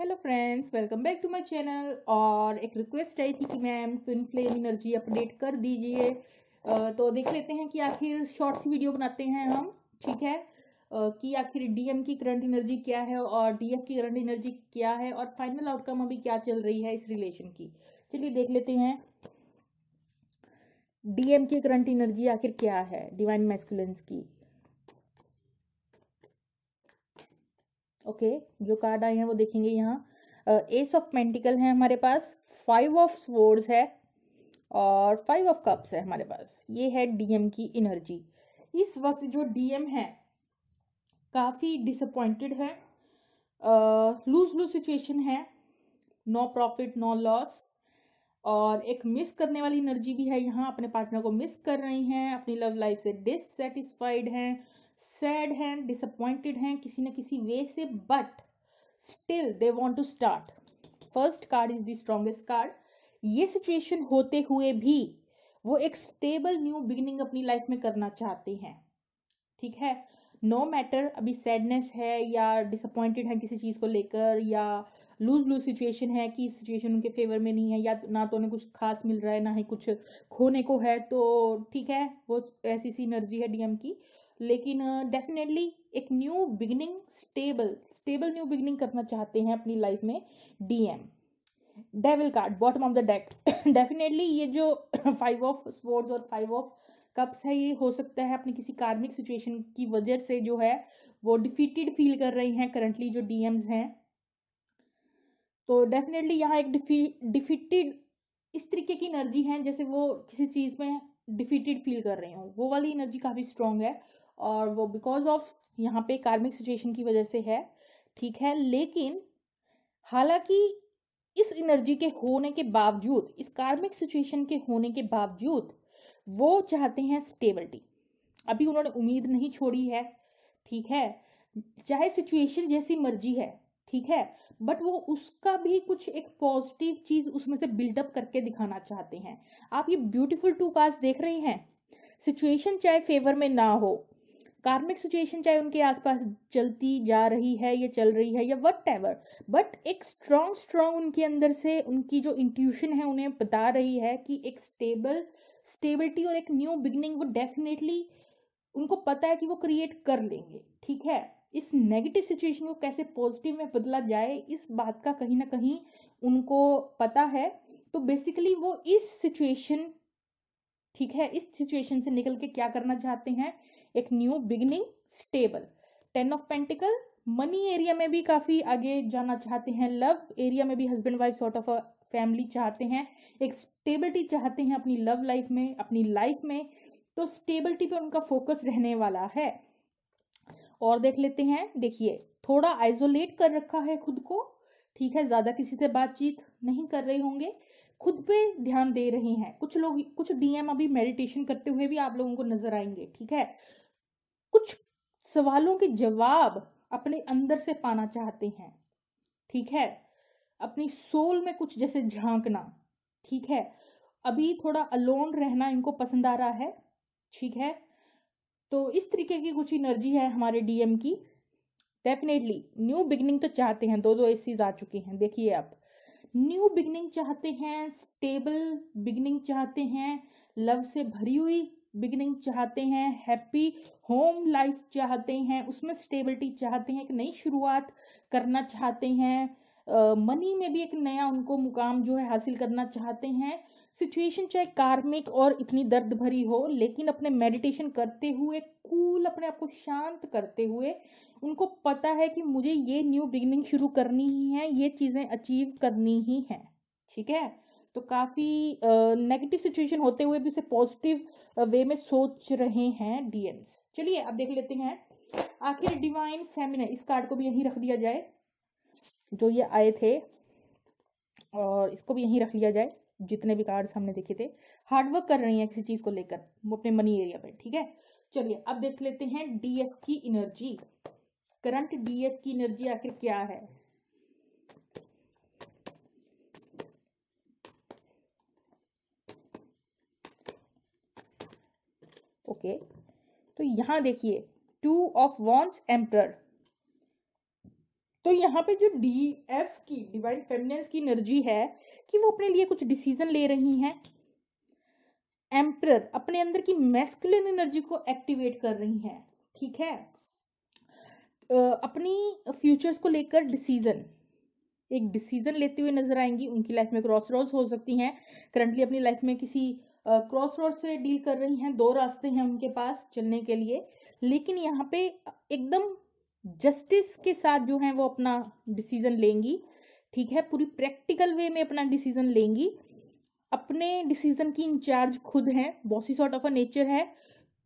Hello friends welcome back to my channel और एक request आई थी कि ma'am twin flame energy update कर दीजिए तो देख लेते हैं कि आखिर शॉर्ट सी वीडियो बनाते हैं हम ठीक है कि आखिर डीएम की करंट एनर्जी क्या है और डीएफ की करंट एनर्जी क्या है और फाइनल आउटकम अभी क्या चल रही है इस रिलेशन की चलिए देख लेते हैं डीएम की करंट एनर्जी आखिर क्या है डिवाइन मैस्कुलेंस की ओके जो कार्ड आए हैं वो देखेंगे यहाँ एस ऑफ पेंटिकल है हमारे पास फाइव ऑफ स्वर्ड्स है और फाइव ऑफ कप्स है हमारे पास ये है डीएम की एनर्जी इस वक्त जो डीएम है काफ़ी डिसअपॉइंटेड है लूज लूज सिचुएशन है नो प्रॉफिट नो लॉस और एक मिस करने वाली एनर्जी भी है यहाँ अपने पार्टनर को मिस कर रही हैं अपनी लव लाइफ से डिससेटिस्फाइड हैं सैड हैं डिसअपॉइंटेड हैं किसी न किसी वे से but still they want to start first card is the strongest card ये सिचुएशन होते हुए भी वो एक स्टेबल न्यू बिगिनिंग अपनी लाइफ में करना चाहते हैं ठीक है नो no मैटर अभी सैडनेस है या डिसअपॉइंटेड है किसी चीज़ को लेकर या लूज लूज सिचुएशन है कि सिचुएशन उनके फेवर में नहीं है या ना तो उन्हें कुछ खास मिल रहा है ना ही कुछ खोने को है तो ठीक है वो ऐसी सी एनर्जी है डीएम की लेकिन डेफिनेटली uh, एक new beginning stable stable new beginning करना चाहते हैं अपनी लाइफ में DM devil card bottom of the deck definitely ये जो फाइव ऑफ स्पोर्ट्स और फाइव ऑफ कप्स है ये हो सकता है अपनी किसी कार्मिक सिचुएशन की वजह से जो है वो डिफीटेड फील कर रही हैं करंटली जो डीएम्स हैं तो डेफिनेटली यहाँ एक डिफीटेड इस तरीके की एनर्जी है जैसे वो किसी चीज़ में डिफीटेड फील कर रहे हो वो वाली एनर्जी काफ़ी स्ट्रॉन्ग है और वो बिकॉज ऑफ यहाँ पे कार्मिक सिचुएशन की वजह से है ठीक है लेकिन हालांकि इस एनर्जी के होने के बावजूद इस कार्मिक सिचुएशन के होने के बावजूद वो चाहते हैं स्टेबिलिटी अभी उन्होंने उम्मीद नहीं छोड़ी है ठीक है चाहे सिचुएशन जैसी मर्जी है ठीक है बट वो उसका भी कुछ एक पॉजिटिव चीज उसमें से बिल्डअप करके दिखाना चाहते हैं आप ये ब्यूटीफुल टू कार्स देख रहे हैं सिचुएशन चाहे फेवर में ना हो कार्मिक सिचुएशन चाहे उनके आसपास चलती जा रही है या चल रही है या वट एवर बट एक स्ट्रॉन्ग स्ट्रॉन्ग उनके अंदर से उनकी जो इंट्यूशन है उन्हें बता रही है कि एक स्टेबल स्टेबिलिटी और एक न्यू बिगनिंग वो डेफिनेटली उनको पता है कि वो क्रिएट कर लेंगे ठीक है इस नेगेटिव सिचुएशन को कैसे पॉजिटिव में बदला जाए इस बात का कहीं ना कहीं उनको पता है तो बेसिकली वो इस सिचुएशन ठीक है इस सिचुएशन से निकल के क्या करना चाहते हैं एक new beginning stable ten of pentacles money area में भी काफी आगे जाना चाहते हैं लव एरिया में भी husband wife sort of family चाहते हैं एक स्टेबिलिटी चाहते हैं अपनी लव लाइफ में अपनी लाइफ में तो स्टेबिलिटी पे उनका फोकस रहने वाला है और देख लेते हैं देखिए थोड़ा आइसोलेट कर रखा है खुद को ठीक है ज़्यादा किसी से बातचीत नहीं कर रहे होंगे खुद पे ध्यान दे रहे हैं कुछ लोग कुछ डीएम अभी मेडिटेशन करते हुए भी आप लोगों को नजर आएंगे ठीक है कुछ सवालों के जवाब अपने अंदर से पाना चाहते हैं ठीक है अपनी सोल में कुछ जैसे झांकना ठीक है अभी थोड़ा अलोन रहना इनको पसंद आ रहा है ठीक है तो इस तरीके की कुछ एनर्जी है हमारे डीएम की डेफिनेटली न्यू बिगनिंग तो चाहते हैं दो दो एसीज आ चुके हैं देखिए आप न्यू बिगनिंग चाहते हैं स्टेबल बिगनिंग चाहते हैं लव से भरी हुई बिगनिंग चाहते हैं हैप्पी होम लाइफ चाहते हैं उसमें स्टेबिलिटी चाहते हैं एक नई शुरुआत करना चाहते हैं मनी uh, में भी एक नया उनको मुकाम जो है हासिल करना चाहते हैं सिचुएशन चाहे कार्मिक और इतनी दर्द भरी हो लेकिन अपने मेडिटेशन करते हुए कूल cool, अपने आप को शांत करते हुए उनको पता है कि मुझे ये न्यू बिगनिंग शुरू करनी ही है ये चीज़ें अचीव करनी ही है ठीक है तो काफ़ी नेगेटिव सिचुएशन होते हुए भी उसे पॉजिटिव वे में सोच रहे हैं डीएम्स चलिए अब देख लेते हैं आखिर डिवाइन फेमिन इस कार्ड को भी यहीं रख दिया जाए जो ये आए थे और इसको भी यहीं रख लिया जाए जितने भी कार्ड्स हमने देखे थे हार्डवर्क कर रही हैं किसी चीज़ को लेकर अपने मनी एरिया पे ठीक है चलिए अब देख लेते हैं डीएफ की एनर्जी करंट डीएफ की एनर्जी आखिर क्या है ओके तो यहां देखिए टू ऑफ वॉन्स एम्पर तो यहाँ पे जो डी एफ की डिवाइन फेमिनेंस की एनर्जी है कि वो अपने लिए कुछ डिसीजन ले रही हैं एम्प्र अपने अंदर की मैस्कुलिन एनर्जी को एक्टिवेट कर रही हैं ठीक है अपनी फ्यूचर्स को लेकर डिसीजन एक डिसीजन लेते हुए नजर आएंगी उनकी लाइफ में क्रॉस रोड्स हो सकती हैं करंटली अपनी लाइफ में किसी क्रॉस रोड से डील कर रही हैं दो रास्ते हैं उनके पास चलने के लिए लेकिन यहाँ पे एकदम जस्टिस के साथ जो है वो अपना डिसीजन लेंगी ठीक है पूरी प्रैक्टिकल वे में अपना डिसीजन लेंगी अपने डिसीजन की इंचार्ज खुद हैं bossy sort of a nature है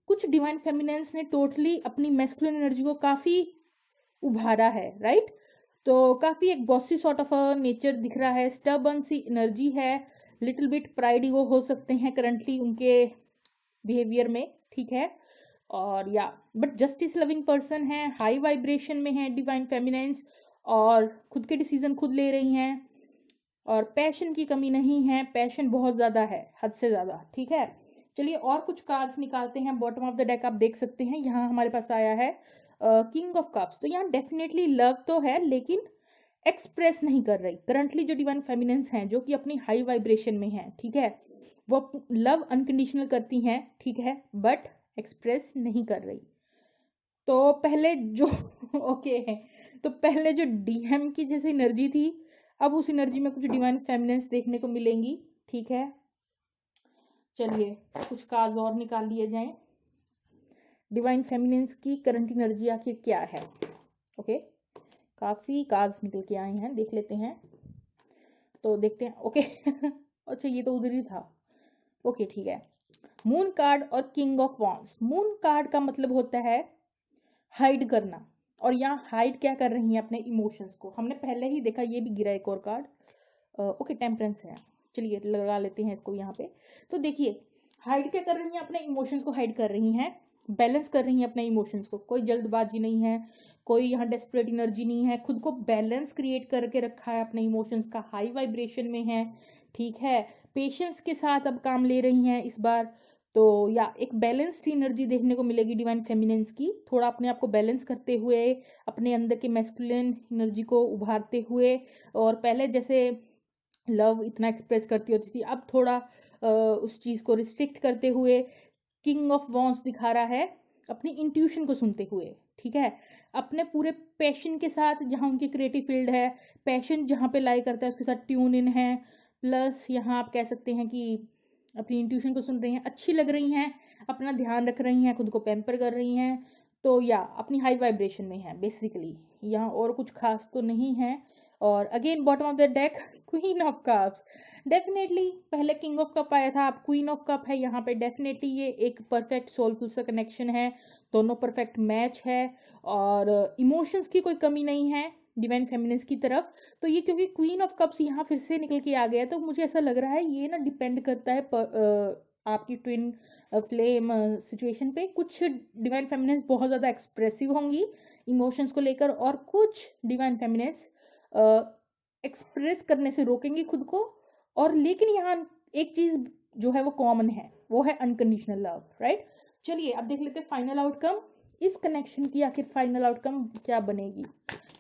कुछ डिवाइन फेमिनेंस ने टोटली अपनी मेस्कुलर एनर्जी को काफ़ी उभारा है राइट तो काफी एक बॉसी सॉर्ट ऑफ नेचर दिख रहा है स्टबन सी एनर्जी है लिटिल बिट प्राइड वो हो सकते हैं करंटली उनके बिहेवियर में ठीक है और या बट जस्टिस लविंग पर्सन है हाई वाइब्रेशन में है डिवाइन फेमिनेंस और खुद के डिसीजन खुद ले रही हैं और पैशन की कमी नहीं है पैशन बहुत ज़्यादा है हद से ज़्यादा ठीक है चलिए और कुछ कार्ड्स निकालते हैं बॉटम ऑफ द डेक आप देख सकते हैं यहाँ हमारे पास आया है किंग ऑफ कप्स तो यहाँ डेफिनेटली लव तो है लेकिन एक्सप्रेस नहीं कर रही करंटली जो डिवाइन फेमिनेंस हैं जो कि अपनी हाई वाइब्रेशन में हैं ठीक है वो लव अनकंडीशनल करती हैं ठीक है बट एक्सप्रेस नहीं कर रही तो पहले जो ओके okay, तो पहले जो डीएम की जैसे एनर्जी थी अब उस एनर्जी में कुछ डिवाइन फेमिनेंस देखने को मिलेंगी ठीक है चलिए कुछ काज और निकाल लिए जाएं डिवाइन फेमिनेंस की करंट एनर्जी आखिर क्या है ओके काफ़ी कार्ड्स निकल के आए हैं देख लेते हैं तो देखते हैं ओके अच्छा ये तो उधर ही था ओके ठीक है मून कार्ड और king of wands moon card का मतलब होता है हाइड करना और यहाँ हाइड क्या कर रही है अपने इमोशंस को हमने पहले ही देखा ये भी गिरा एक और कार्ड ओके टेम्परेंस है चलिए लगा लेते हैं इसको यहाँ पे तो देखिए हाइड क्या कर रही है अपने इमोशंस को हाइड कर रही हैं बैलेंस कर रही हैं अपने इमोशंस को कोई जल्दबाजी नहीं है कोई यहाँ डेस्परेट एनर्जी नहीं है खुद को बैलेंस क्रिएट करके रखा है अपने इमोशंस का हाई वाइब्रेशन में है ठीक है पेशेंस के साथ अब काम ले रही हैं इस बार तो या एक बैलेंस्ड एनर्जी देखने को मिलेगी डिवाइन फेमिनेंस की थोड़ा अपने आप को बैलेंस करते हुए अपने अंदर के मेस्कुलन एनर्जी को उभारते हुए और पहले जैसे लव इतना एक्सप्रेस करती होती थी अब थोड़ा उस चीज़ को रिस्ट्रिक्ट करते हुए किंग ऑफ वॉन्स दिखा रहा है अपनी इंट्यूशन को सुनते हुए ठीक है अपने पूरे पैशन के साथ जहाँ उनकी क्रिएटिव फील्ड है पैशन जहाँ पे लाई करता है उसके साथ ट्यून इन है प्लस यहाँ आप कह सकते हैं कि अपनी इंट्यूशन को सुन रही हैं अच्छी लग रही हैं अपना ध्यान रख रही हैं खुद को पैम्पर कर रही हैं तो या अपनी हाई वाइब्रेशन में है बेसिकली यहाँ और कुछ खास तो नहीं है और again bottom of the deck queen of cups definitely पहले किंग ऑफ कप आया था अब क्वीन ऑफ कप है यहाँ पे डेफिनेटली ये एक परफेक्ट सोलफुल सा कनेक्शन है दोनों परफेक्ट मैच है और इमोशंस की कोई कमी नहीं है डिवाइन फेमिनिस्ट की तरफ तो ये क्योंकि क्वीन ऑफ कप्स यहाँ फिर से निकल के आ गया तो मुझे ऐसा लग रहा है ये ना डिपेंड करता है पर, आ, आपकी ट्विन फ्लेम सिचुएशन पे कुछ डिवाइन फेमिनेंस बहुत ज़्यादा एक्सप्रेसिव होंगी इमोशंस को लेकर और कुछ डिवाइन फेमिनेंस एक्सप्रेस करने से रोकेंगे खुद को और लेकिन यहाँ एक चीज जो है वो कॉमन है वो है अनकंडीशनल लव राइट चलिए अब देख लेते हैं फाइनल आउटकम इस कनेक्शन की आखिर फाइनल आउटकम क्या बनेगी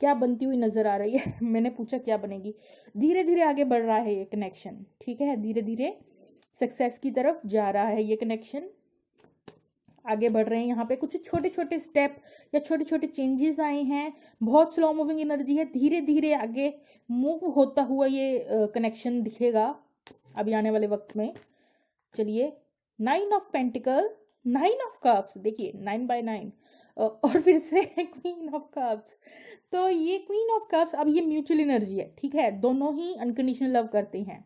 क्या बनती हुई नजर आ रही है मैंने पूछा क्या बनेगी धीरे धीरे आगे बढ़ रहा है ये कनेक्शन ठीक है धीरे धीरे सक्सेस की तरफ जा रहा है ये कनेक्शन आगे बढ़ रहे हैं यहाँ पे कुछ छोटे छोटे स्टेप या छोटे छोटे चेंजेस आए हैं बहुत स्लो मूविंग एनर्जी है धीरे धीरे आगे मूव होता हुआ ये कनेक्शन दिखेगा अभी आने वाले वक्त में चलिए nine of pentacle nine of cups देखिए नाइन बाय नाइन और फिर से क्वीन ऑफ कप्स तो ये क्वीन ऑफ कप्स अब ये म्यूचुअल एनर्जी है ठीक है दोनों ही अनकंडीशनल लव करते हैं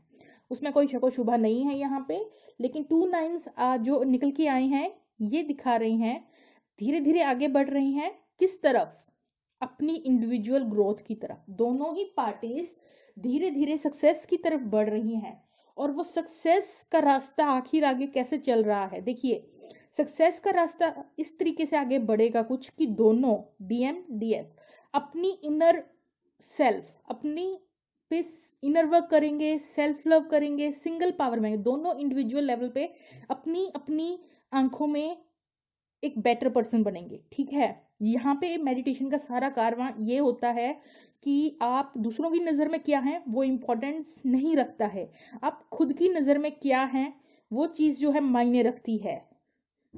उसमें कोई शको शुभा नहीं है यहाँ पे लेकिन टू नाइन्स जो निकल के आए हैं ये दिखा रही हैं धीरे धीरे आगे बढ़ रही हैं किस तरफ अपनी इंडिविजुअल ग्रोथ की तरफ दोनों ही पार्टीज धीरे धीरे सक्सेस की तरफ बढ़ रही हैं और वो सक्सेस का रास्ता आखिर आगे कैसे चल रहा है देखिए सक्सेस का रास्ता इस तरीके से आगे बढ़ेगा कुछ कि दोनों डीएम डीएफ अपनी इनर सेल्फ अपनी पे इनर वर्क करेंगे सेल्फ लव करेंगे सिंगल पावर में दोनों इंडिविजुअल लेवल पे अपनी अपनी आंखों में एक बेटर पर्सन बनेंगे ठीक है यहाँ पे मेडिटेशन का सारा कारवा ये होता है कि आप दूसरों की नज़र में क्या हैं वो इम्पोर्टेंस नहीं रखता है आप खुद की नज़र में क्या हैं वो चीज़ जो है मायने रखती है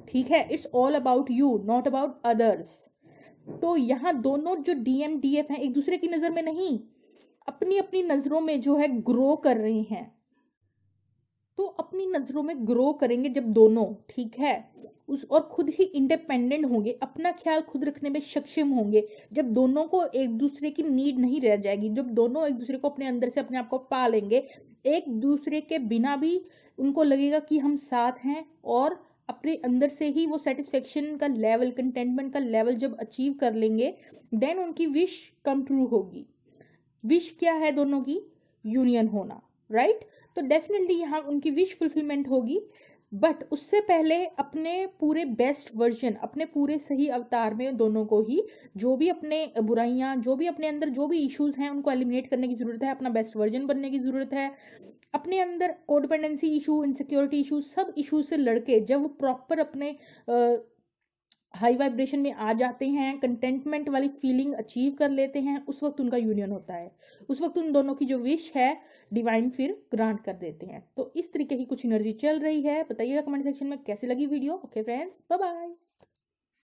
ठीक है it's all about you not about others तो यहाँ दोनों जो डी एम डी एफ हैं एक दूसरे की नज़र में नहीं अपनी अपनी नज़रों में जो है ग्रो कर रहे हैं तो अपनी नज़रों में ग्रो करेंगे जब दोनों ठीक है उस और खुद ही इंडिपेंडेंट होंगे अपना ख्याल खुद रखने में सक्षम होंगे जब दोनों को एक दूसरे की नीड नहीं रह जाएगी जब दोनों एक दूसरे को अपने अंदर से अपने आप को पा लेंगे एक दूसरे के बिना भी उनको लगेगा कि हम साथ हैं और अपने अंदर से ही वो सेटिस्फेक्शन का लेवल कंटेंटमेंट का लेवल जब अचीव कर लेंगे देन उनकी विश कम ट्रू होगी विश क्या है दोनों की यूनियन होना राइट right? तो डेफिनेटली यहाँ उनकी विश फुलफिलमेंट होगी बट उससे पहले अपने पूरे बेस्ट वर्जन अपने पूरे सही अवतार में दोनों को ही जो भी अपने बुराइयाँ जो भी अपने अंदर जो भी इश्यूज हैं उनको एलिमिनेट करने की ज़रूरत है अपना बेस्ट वर्जन बनने की ज़रूरत है अपने अंदर कोडिपेंडेंसी इशू इनसिक्योरिटी इशू सब इशू से लड़के जब वो प्रॉपर अपने हाई वाइब्रेशन में आ जाते हैं कंटेंटमेंट वाली फीलिंग अचीव कर लेते हैं उस वक्त उनका यूनियन होता है उस वक्त उन दोनों की जो विश है डिवाइन फिर ग्रांट कर देते हैं तो इस तरीके की कुछ एनर्जी चल रही है बताइएगा कमेंट सेक्शन में कैसे लगी वीडियो ओके फ्रेंड्स बाय